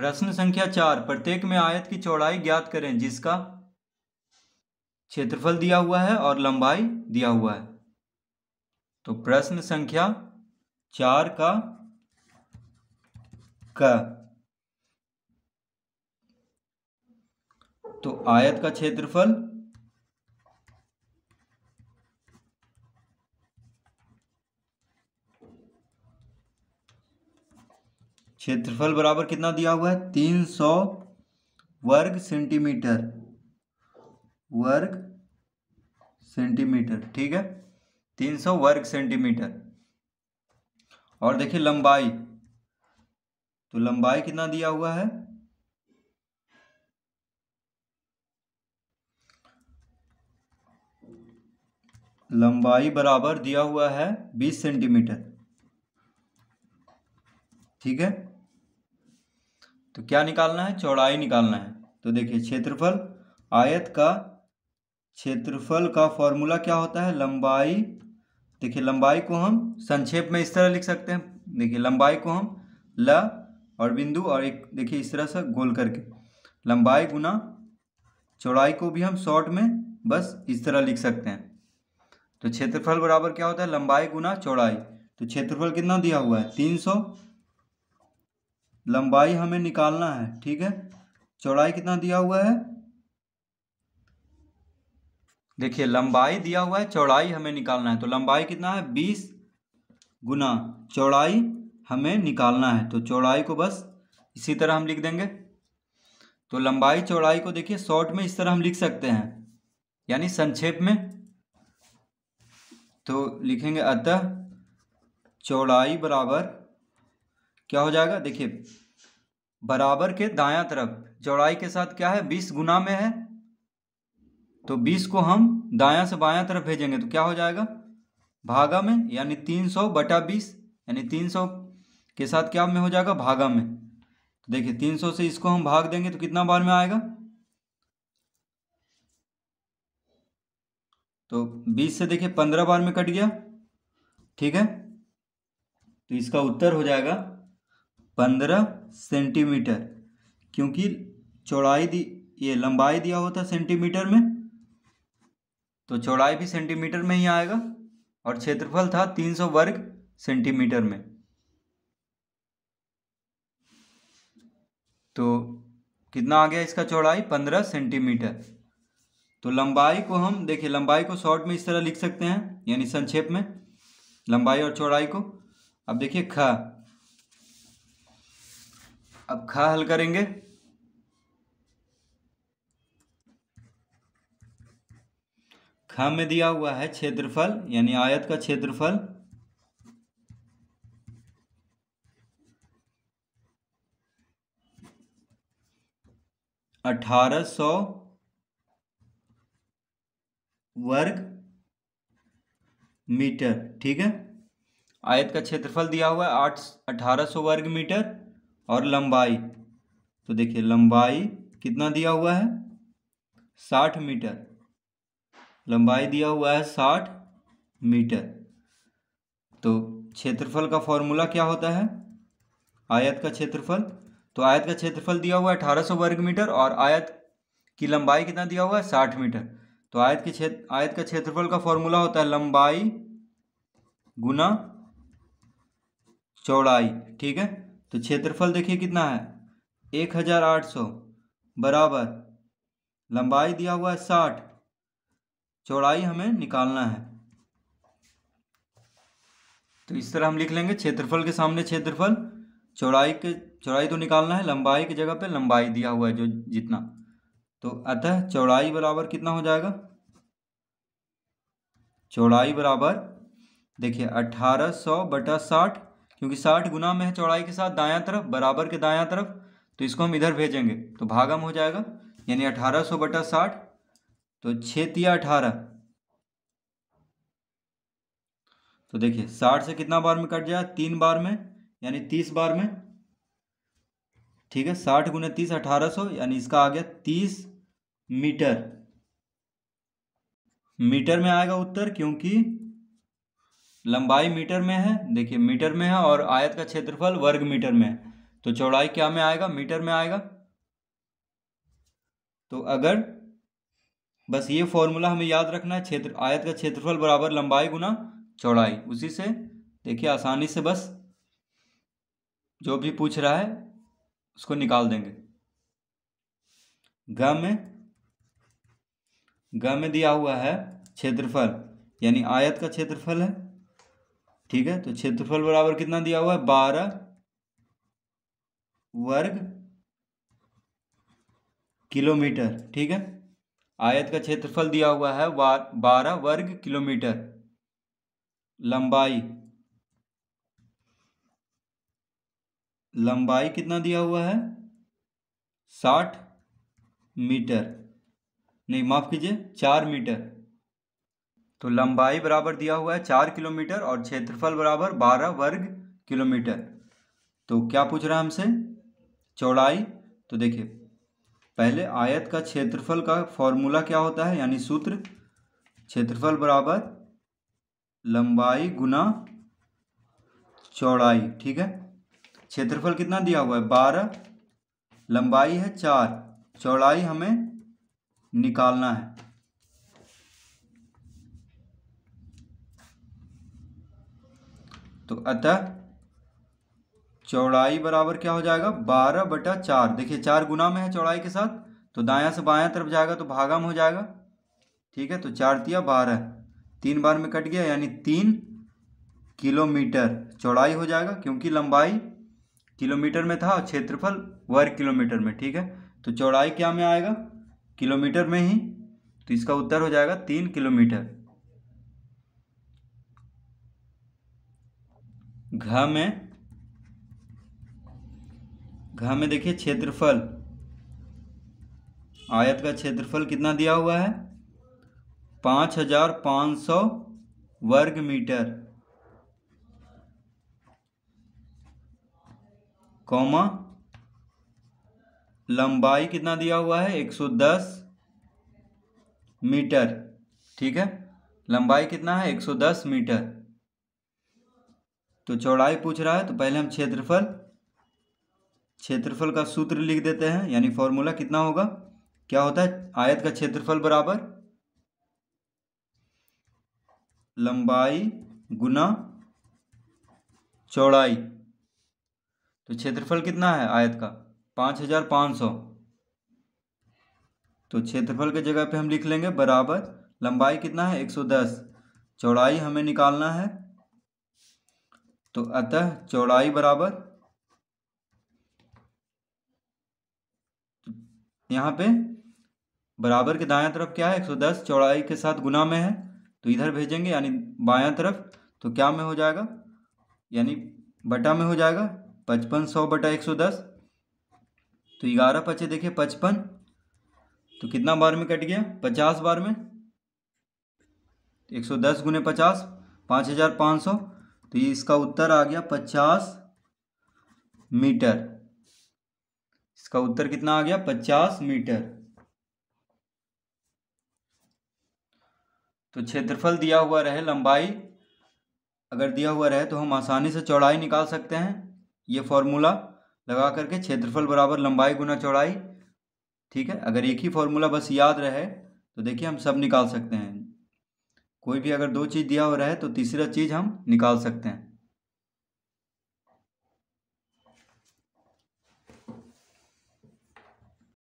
प्रश्न संख्या चार प्रत्येक में आयत की चौड़ाई ज्ञात करें जिसका क्षेत्रफल दिया हुआ है और लंबाई दिया हुआ है तो प्रश्न संख्या चार का क तो आयत का क्षेत्रफल क्षेत्रफल बराबर कितना दिया हुआ है तीन सौ वर्ग सेंटीमीटर वर्ग सेंटीमीटर ठीक है तीन सौ वर्ग सेंटीमीटर और देखिए लंबाई तो लंबाई कितना दिया हुआ है लंबाई बराबर दिया हुआ है बीस सेंटीमीटर ठीक है तो क्या निकालना है चौड़ाई निकालना है तो देखिए क्षेत्रफल आयत का क्षेत्रफल का फॉर्मूला क्या होता है लंबाई देखिए लंबाई को हम संक्षेप में इस तरह लिख सकते हैं देखिए लंबाई को हम ल और बिंदु और एक देखिए इस तरह से गोल करके लंबाई गुना चौड़ाई को भी हम शॉर्ट में बस इस तरह लिख सकते हैं तो क्षेत्रफल बराबर क्या होता है लंबाई गुना चौड़ाई तो क्षेत्रफल कितना दिया हुआ है तीन सौ लंबाई हमें निकालना है ठीक है चौड़ाई कितना दिया हुआ है देखिए लंबाई दिया हुआ है चौड़ाई हमें निकालना है तो लंबाई कितना है बीस गुना चौड़ाई हमें निकालना है तो चौड़ाई को बस इसी तरह हम लिख देंगे तो लंबाई चौड़ाई को देखिए शॉर्ट में इस तरह हम लिख सकते हैं यानी संक्षेप में तो लिखेंगे अतः चौड़ाई बराबर क्या हो जाएगा देखिए बराबर के दायां तरफ चौड़ाई के साथ क्या है बीस गुना में है तो बीस को हम दायां से बायां तरफ भेजेंगे तो क्या हो जाएगा भागा में यानी तीन सौ बटा बीस यानी तीन सौ के साथ क्या में हो जाएगा भागा में तो देखिए तीन सौ से इसको हम भाग देंगे तो कितना बार में आएगा तो बीस से देखिए पंद्रह बार में कट गया ठीक है तो इसका उत्तर हो जाएगा पंद्रह सेंटीमीटर क्योंकि चौड़ाई दी ये लंबाई दिया होता सेंटीमीटर में तो चौड़ाई भी सेंटीमीटर में ही आएगा और क्षेत्रफल था तीन सौ वर्ग सेंटीमीटर में तो कितना आ गया इसका चौड़ाई पंद्रह सेंटीमीटर तो लंबाई को हम देखिए लंबाई को शॉर्ट में इस तरह लिख सकते हैं यानी संक्षेप में लंबाई और चौड़ाई को अब देखिए ख अब खा हल करेंगे ख में दिया हुआ है क्षेत्रफल यानी आयत का क्षेत्रफल अठारह सौ वर्ग मीटर ठीक है आयत का क्षेत्रफल दिया हुआ है आठ अठारह सौ वर्ग मीटर और लंबाई तो देखिए लंबाई कितना दिया हुआ है साठ मीटर लंबाई दिया हुआ है साठ मीटर तो क्षेत्रफल का फॉर्मूला क्या होता है आयत का क्षेत्रफल तो आयत का क्षेत्रफल दिया हुआ है अठारह सौ वर्ग मीटर और आयत की लंबाई कितना दिया हुआ है साठ मीटर तो आयत के क्षेत्र आयत का क्षेत्रफल का फॉर्मूला होता है लंबाई गुना चौड़ाई ठीक है तो क्षेत्रफल देखिए कितना है एक हज़ार आठ सौ बराबर लंबाई दिया हुआ है साठ चौड़ाई हमें निकालना है तो इस तरह हम लिख लेंगे क्षेत्रफल के सामने क्षेत्रफल चौड़ाई के चौड़ाई तो निकालना है लंबाई की जगह पे लंबाई दिया हुआ है जो जितना तो अतः चौड़ाई बराबर कितना हो जाएगा चौड़ाई बराबर देखिए अठारह सौ बटा साठ क्योंकि साठ गुना में है चौड़ाई के साथ दायां तरफ बराबर के दायां तरफ तो इसको हम इधर भेजेंगे तो भागम हो जाएगा यानी अठारह सौ बटा साठ तो छिया अठारह तो देखिए साठ से कितना बार में कट जाए तीन बार में यानी तीस बार में ठीक है साठ गुना तीस अठारह सौ यानी इसका आ गया तीस मीटर मीटर में आएगा उत्तर क्योंकि लंबाई मीटर में है देखिए मीटर में है और आयत का क्षेत्रफल वर्ग मीटर में है तो चौड़ाई क्या में आएगा मीटर में आएगा तो अगर बस ये फॉर्मूला हमें याद रखना है क्षेत्र आयत का क्षेत्रफल बराबर लंबाई गुना चौड़ाई उसी से देखिए आसानी से बस जो भी पूछ रहा है उसको निकाल देंगे ग में ग में दिया हुआ है क्षेत्रफल यानी आयत का क्षेत्रफल है ठीक है तो क्षेत्रफल बराबर कितना दिया हुआ है बारह वर्ग किलोमीटर ठीक है आयत का क्षेत्रफल दिया हुआ है बारह वर्ग किलोमीटर लंबाई लंबाई कितना दिया हुआ है साठ मीटर नहीं माफ कीजिए चार मीटर तो लंबाई बराबर दिया हुआ है चार किलोमीटर और क्षेत्रफल बराबर बारह वर्ग किलोमीटर तो क्या पूछ रहा है हमसे चौड़ाई तो देखिए पहले आयत का क्षेत्रफल का फॉर्मूला क्या होता है यानी सूत्र क्षेत्रफल बराबर लंबाई गुना चौड़ाई ठीक है क्षेत्रफल कितना दिया हुआ है बारह लंबाई है चार चौड़ाई हमें निकालना है तो अतः चौड़ाई बराबर क्या हो जाएगा बारह बटा चार देखिए चार गुना में है चौड़ाई के साथ तो दाया से बाया तरफ जाएगा तो भागा में हो जाएगा ठीक है तो चार तिया बारह तीन बार में कट गया यानी तीन किलोमीटर चौड़ाई हो जाएगा क्योंकि लंबाई किलोमीटर में था और क्षेत्रफल वर्ग किलोमीटर में ठीक है तो चौड़ाई क्या में आएगा किलोमीटर में ही तो इसका उत्तर हो जाएगा तीन किलोमीटर घ में घ में देखिए क्षेत्रफल आयत का क्षेत्रफल कितना दिया हुआ है पाँच हजार पाँच सौ वर्ग मीटर कौमा लंबाई कितना दिया हुआ है एक सौ दस मीटर ठीक है लंबाई कितना है एक सौ दस मीटर तो चौड़ाई पूछ रहा है तो पहले हम क्षेत्रफल क्षेत्रफल का सूत्र लिख देते हैं यानी फॉर्मूला कितना होगा क्या होता है आयत का क्षेत्रफल बराबर लंबाई गुना चौड़ाई तो क्षेत्रफल कितना है आयत का पांच हजार पांच सौ तो क्षेत्रफल के जगह पे हम लिख लेंगे बराबर लंबाई कितना है एक सौ दस चौड़ाई हमें निकालना है तो अतः चौड़ाई बराबर यहाँ पे बराबर के दायां तरफ क्या है 110 चौड़ाई के साथ गुना में है तो इधर भेजेंगे यानी बायां तरफ तो क्या में हो जाएगा यानी बटा में हो जाएगा पचपन सौ बटा एक सौ दस तो ग्यारह पचे देखिए पचपन तो कितना बार में कट गया पचास बार में एक सौ दस गुने पचास पाँच हज़ार पाँच सौ तो ये इसका उत्तर आ गया पचास मीटर इसका उत्तर कितना आ गया पचास मीटर तो क्षेत्रफल दिया हुआ रहे लंबाई अगर दिया हुआ रहे तो हम आसानी से चौड़ाई निकाल सकते हैं ये फॉर्मूला लगा करके क्षेत्रफल बराबर लंबाई गुना चौड़ाई ठीक है अगर एक ही फॉर्मूला बस याद रहे तो देखिए हम सब निकाल सकते हैं कोई भी अगर दो चीज़ दिया हो रहा है तो तीसरा चीज़ हम निकाल सकते हैं